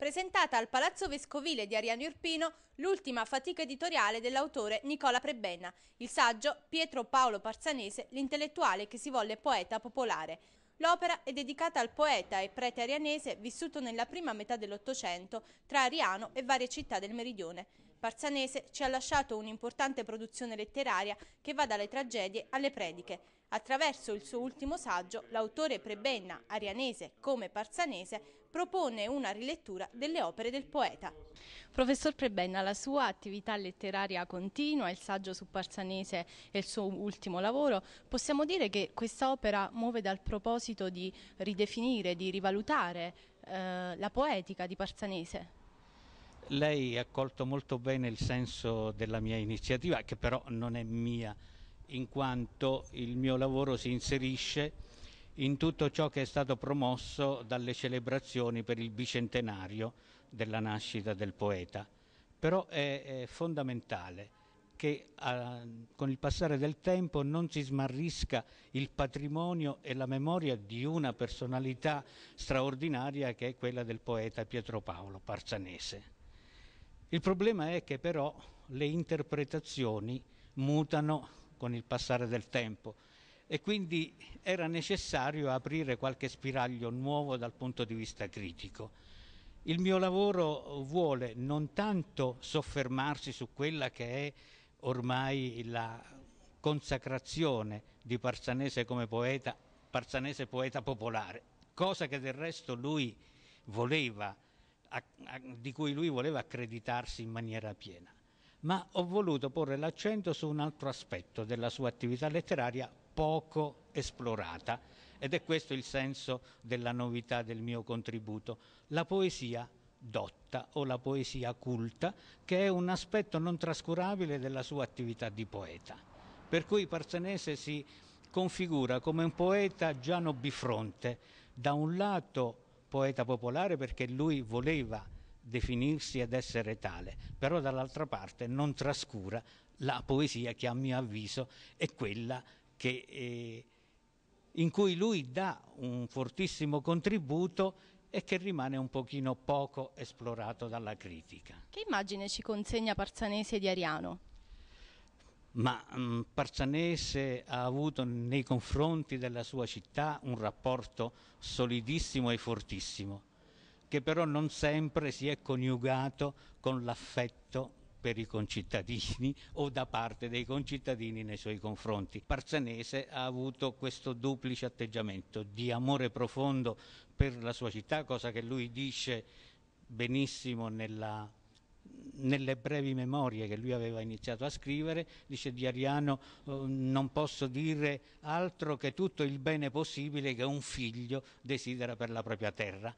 presentata al Palazzo Vescovile di Ariano Irpino l'ultima fatica editoriale dell'autore Nicola Prebenna, il saggio Pietro Paolo Parzanese, l'intellettuale che si volle poeta popolare. L'opera è dedicata al poeta e prete arianese vissuto nella prima metà dell'Ottocento tra Ariano e varie città del meridione. Parzanese ci ha lasciato un'importante produzione letteraria che va dalle tragedie alle prediche. Attraverso il suo ultimo saggio, l'autore prebenna, arianese come parzanese, propone una rilettura delle opere del poeta. Professor Prebenna, la sua attività letteraria continua, il saggio su Parsanese è il suo ultimo lavoro, possiamo dire che questa opera muove dal proposito di ridefinire, di rivalutare eh, la poetica di Parsanese? Lei ha colto molto bene il senso della mia iniziativa, che però non è mia, in quanto il mio lavoro si inserisce in tutto ciò che è stato promosso dalle celebrazioni per il bicentenario della nascita del poeta. Però è, è fondamentale che a, ah, con il passare del tempo non si smarrisca il patrimonio e la memoria di una personalità straordinaria che è quella del poeta Pietro Paolo Parzanese. Il problema è che però le interpretazioni mutano con il passare del tempo e quindi era necessario aprire qualche spiraglio nuovo dal punto di vista critico. Il mio lavoro vuole non tanto soffermarsi su quella che è ormai la consacrazione di Parsanese come poeta, Parsanese poeta popolare, cosa che del resto lui voleva, di cui lui voleva accreditarsi in maniera piena ma ho voluto porre l'accento su un altro aspetto della sua attività letteraria poco esplorata ed è questo il senso della novità del mio contributo, la poesia dotta o la poesia culta, che è un aspetto non trascurabile della sua attività di poeta. Per cui Partenese si configura come un poeta già nobifronte, da un lato poeta popolare perché lui voleva definirsi ed essere tale, però dall'altra parte non trascura la poesia che a mio avviso è quella che, eh, in cui lui dà un fortissimo contributo e che rimane un pochino poco esplorato dalla critica. Che immagine ci consegna Parzanese di Ariano? Ma mh, mm, Parzanese ha avuto nei confronti della sua città un rapporto solidissimo e fortissimo che però non sempre si è coniugato con l'affetto per i concittadini o da parte dei concittadini nei suoi confronti. Parzanese ha avuto questo duplice atteggiamento di amore profondo per la sua città, cosa che lui dice benissimo nella, nelle brevi memorie che lui aveva iniziato a scrivere, dice di Ariano oh, non posso dire altro che tutto il bene possibile che un figlio desidera per la propria terra.